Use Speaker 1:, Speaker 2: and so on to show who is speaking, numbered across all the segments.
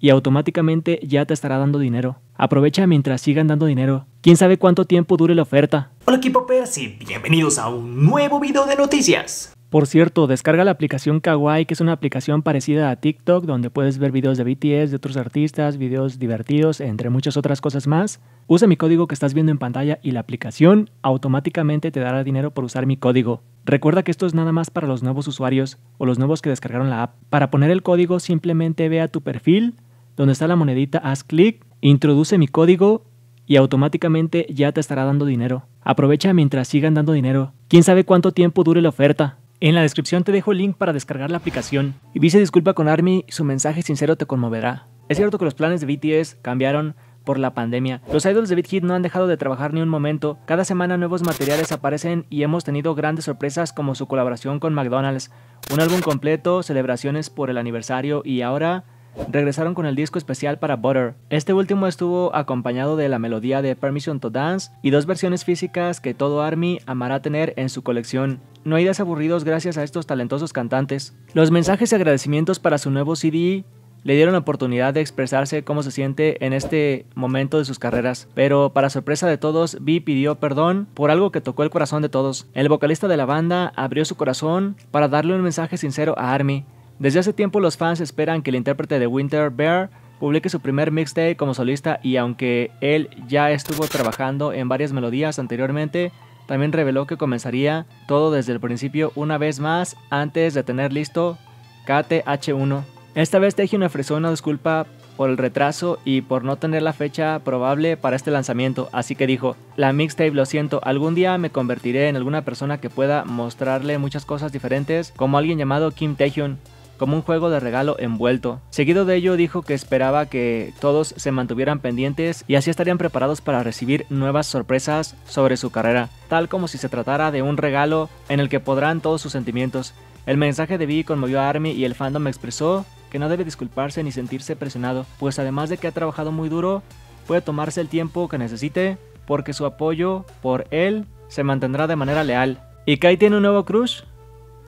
Speaker 1: y automáticamente ya te estará dando dinero. Aprovecha mientras sigan dando dinero. ¿Quién sabe cuánto tiempo dure la oferta? Hola equipo Pers y bienvenidos a un nuevo video de noticias. Por cierto, descarga la aplicación Kawaii, que es una aplicación parecida a TikTok, donde puedes ver videos de BTS, de otros artistas, videos divertidos, entre muchas otras cosas más. Usa mi código que estás viendo en pantalla y la aplicación automáticamente te dará dinero por usar mi código. Recuerda que esto es nada más para los nuevos usuarios o los nuevos que descargaron la app. Para poner el código simplemente ve a tu perfil, donde está la monedita, haz clic, introduce mi código y automáticamente ya te estará dando dinero. Aprovecha mientras sigan dando dinero. Quién sabe cuánto tiempo dure la oferta. En la descripción te dejo el link para descargar la aplicación. Y dice disculpa con Army, su mensaje sincero te conmoverá. Es cierto que los planes de BTS cambiaron por la pandemia. Los idols de BitHit no han dejado de trabajar ni un momento. Cada semana nuevos materiales aparecen y hemos tenido grandes sorpresas como su colaboración con McDonald's, un álbum completo, celebraciones por el aniversario y ahora regresaron con el disco especial para Butter. Este último estuvo acompañado de la melodía de Permission to Dance y dos versiones físicas que todo Army amará tener en su colección. No hay días aburridos gracias a estos talentosos cantantes. Los mensajes y agradecimientos para su nuevo CD le dieron la oportunidad de expresarse cómo se siente en este momento de sus carreras, pero para sorpresa de todos, B pidió perdón por algo que tocó el corazón de todos. El vocalista de la banda abrió su corazón para darle un mensaje sincero a Army. Desde hace tiempo los fans esperan que el intérprete de Winter Bear publique su primer mixtape como solista y aunque él ya estuvo trabajando en varias melodías anteriormente, también reveló que comenzaría todo desde el principio una vez más antes de tener listo KTH1. Esta vez Tejun ofreció una disculpa por el retraso y por no tener la fecha probable para este lanzamiento, así que dijo, la mixtape lo siento, algún día me convertiré en alguna persona que pueda mostrarle muchas cosas diferentes como alguien llamado Kim Taehyun como un juego de regalo envuelto. Seguido de ello dijo que esperaba que todos se mantuvieran pendientes y así estarían preparados para recibir nuevas sorpresas sobre su carrera, tal como si se tratara de un regalo en el que podrán todos sus sentimientos. El mensaje de Vi conmovió a Army y el fandom expresó que no debe disculparse ni sentirse presionado, pues además de que ha trabajado muy duro, puede tomarse el tiempo que necesite porque su apoyo por él se mantendrá de manera leal. ¿Y Kai tiene un nuevo crush?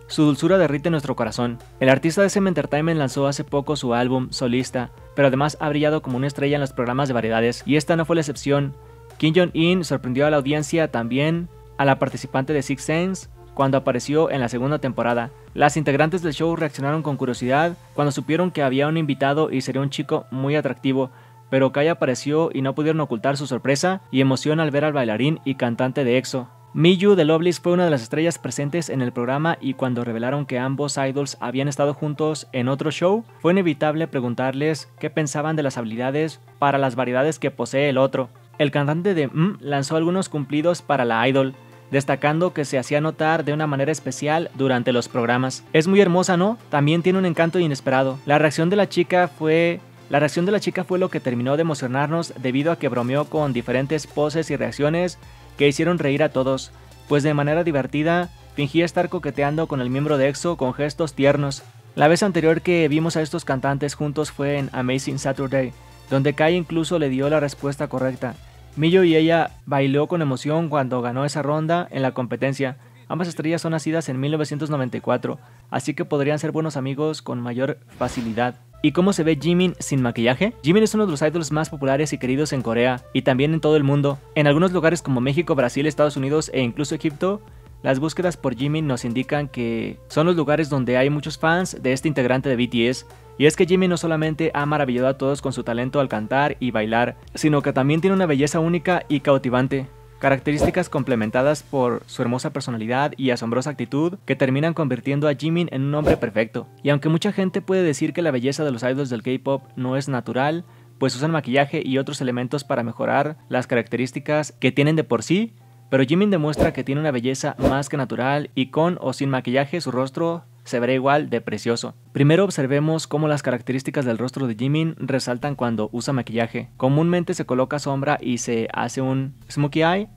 Speaker 1: Su dulzura derrite nuestro corazón. El artista de SM Entertainment lanzó hace poco su álbum solista, pero además ha brillado como una estrella en los programas de variedades, y esta no fue la excepción. Kim jong in sorprendió a la audiencia también a la participante de Six Sense cuando apareció en la segunda temporada. Las integrantes del show reaccionaron con curiosidad cuando supieron que había un invitado y sería un chico muy atractivo, pero Kai apareció y no pudieron ocultar su sorpresa y emoción al ver al bailarín y cantante de EXO, Miyu de Lovelace fue una de las estrellas presentes en el programa y cuando revelaron que ambos idols habían estado juntos en otro show, fue inevitable preguntarles qué pensaban de las habilidades para las variedades que posee el otro. El cantante de M lanzó algunos cumplidos para la idol, destacando que se hacía notar de una manera especial durante los programas. Es muy hermosa, ¿no? También tiene un encanto inesperado. La reacción de la chica fue la reacción de la chica fue lo que terminó de emocionarnos debido a que bromeó con diferentes poses y reacciones que hicieron reír a todos, pues de manera divertida fingía estar coqueteando con el miembro de EXO con gestos tiernos. La vez anterior que vimos a estos cantantes juntos fue en Amazing Saturday, donde Kai incluso le dio la respuesta correcta. Millo y ella bailó con emoción cuando ganó esa ronda en la competencia. Ambas estrellas son nacidas en 1994, así que podrían ser buenos amigos con mayor facilidad. ¿Y cómo se ve Jimin sin maquillaje? Jimin es uno de los idols más populares y queridos en Corea y también en todo el mundo. En algunos lugares como México, Brasil, Estados Unidos e incluso Egipto, las búsquedas por Jimin nos indican que son los lugares donde hay muchos fans de este integrante de BTS. Y es que Jimin no solamente ha maravillado a todos con su talento al cantar y bailar, sino que también tiene una belleza única y cautivante características complementadas por su hermosa personalidad y asombrosa actitud que terminan convirtiendo a Jimin en un hombre perfecto. Y aunque mucha gente puede decir que la belleza de los idols del K-pop no es natural, pues usan maquillaje y otros elementos para mejorar las características que tienen de por sí, pero Jimin demuestra que tiene una belleza más que natural y con o sin maquillaje su rostro se verá igual de precioso. Primero observemos cómo las características del rostro de Jimin resaltan cuando usa maquillaje. Comúnmente se coloca sombra y se hace un smokey eye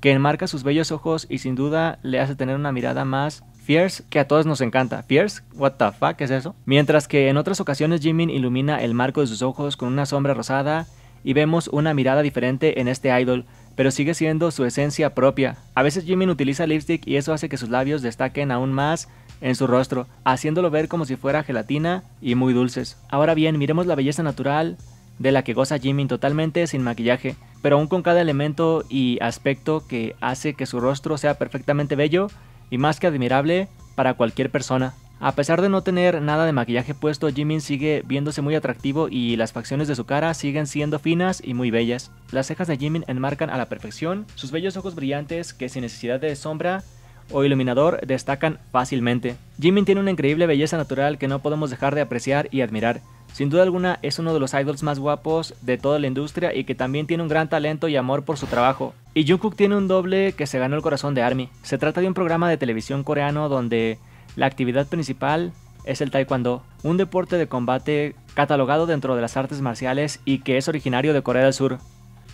Speaker 1: que enmarca sus bellos ojos y sin duda le hace tener una mirada más Fierce, que a todos nos encanta. Fierce, what the fuck, es eso? Mientras que en otras ocasiones Jimin ilumina el marco de sus ojos con una sombra rosada y vemos una mirada diferente en este idol, pero sigue siendo su esencia propia. A veces Jimin utiliza lipstick y eso hace que sus labios destaquen aún más en su rostro, haciéndolo ver como si fuera gelatina y muy dulces. Ahora bien, miremos la belleza natural de la que goza Jimin totalmente sin maquillaje, pero aún con cada elemento y aspecto que hace que su rostro sea perfectamente bello y más que admirable para cualquier persona. A pesar de no tener nada de maquillaje puesto, Jimin sigue viéndose muy atractivo y las facciones de su cara siguen siendo finas y muy bellas. Las cejas de Jimin enmarcan a la perfección, sus bellos ojos brillantes que sin necesidad de sombra o iluminador destacan fácilmente. Jimin tiene una increíble belleza natural que no podemos dejar de apreciar y admirar. Sin duda alguna es uno de los idols más guapos de toda la industria y que también tiene un gran talento y amor por su trabajo. Y Jungkook tiene un doble que se ganó el corazón de ARMY. Se trata de un programa de televisión coreano donde la actividad principal es el taekwondo, un deporte de combate catalogado dentro de las artes marciales y que es originario de Corea del Sur.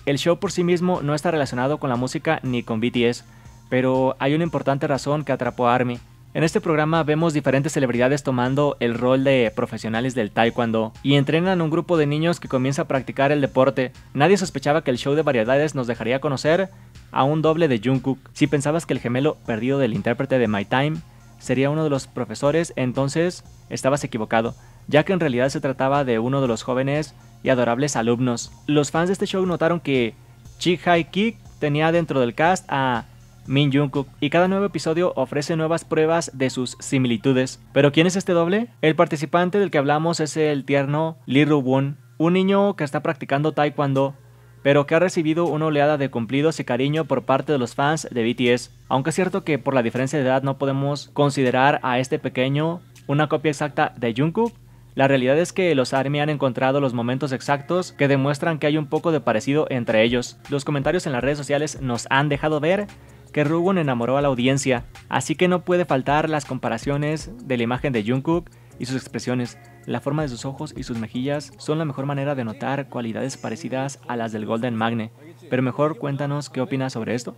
Speaker 1: El show por sí mismo no está relacionado con la música ni con BTS, pero hay una importante razón que atrapó a Army. En este programa vemos diferentes celebridades tomando el rol de profesionales del taekwondo y entrenan a un grupo de niños que comienza a practicar el deporte. Nadie sospechaba que el show de variedades nos dejaría conocer a un doble de Jungkook. Si pensabas que el gemelo perdido del intérprete de My Time sería uno de los profesores, entonces estabas equivocado, ya que en realidad se trataba de uno de los jóvenes y adorables alumnos. Los fans de este show notaron que Chi Hai Kik tenía dentro del cast a Min Jungkook, y cada nuevo episodio ofrece nuevas pruebas de sus similitudes. ¿Pero quién es este doble? El participante del que hablamos es el tierno Lee Rubun, un niño que está practicando taekwondo, pero que ha recibido una oleada de cumplidos y cariño por parte de los fans de BTS. Aunque es cierto que por la diferencia de edad no podemos considerar a este pequeño una copia exacta de Jungkook, la realidad es que los ARMY han encontrado los momentos exactos que demuestran que hay un poco de parecido entre ellos. Los comentarios en las redes sociales nos han dejado ver que Rugun enamoró a la audiencia, así que no puede faltar las comparaciones de la imagen de Jungkook y sus expresiones. La forma de sus ojos y sus mejillas son la mejor manera de notar cualidades parecidas a las del Golden Magne. Pero mejor cuéntanos qué opinas sobre esto.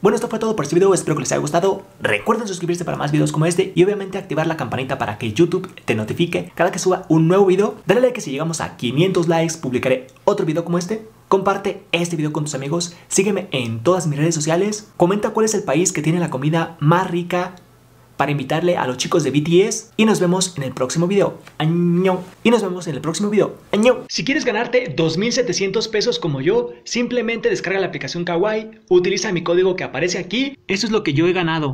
Speaker 1: Bueno, esto fue todo por este video, espero que les haya gustado. Recuerden suscribirse para más videos como este y obviamente activar la campanita para que YouTube te notifique cada que suba un nuevo video. Dale like que si llegamos a 500 likes publicaré otro video como este Comparte este video con tus amigos, sígueme en todas mis redes sociales, comenta cuál es el país que tiene la comida más rica para invitarle a los chicos de BTS y nos vemos en el próximo video. ¡Añón! Y nos vemos en el próximo video. Año. Si quieres ganarte 2.700 pesos como yo, simplemente descarga la aplicación Kawaii, utiliza mi código que aparece aquí. Eso es lo que yo he ganado.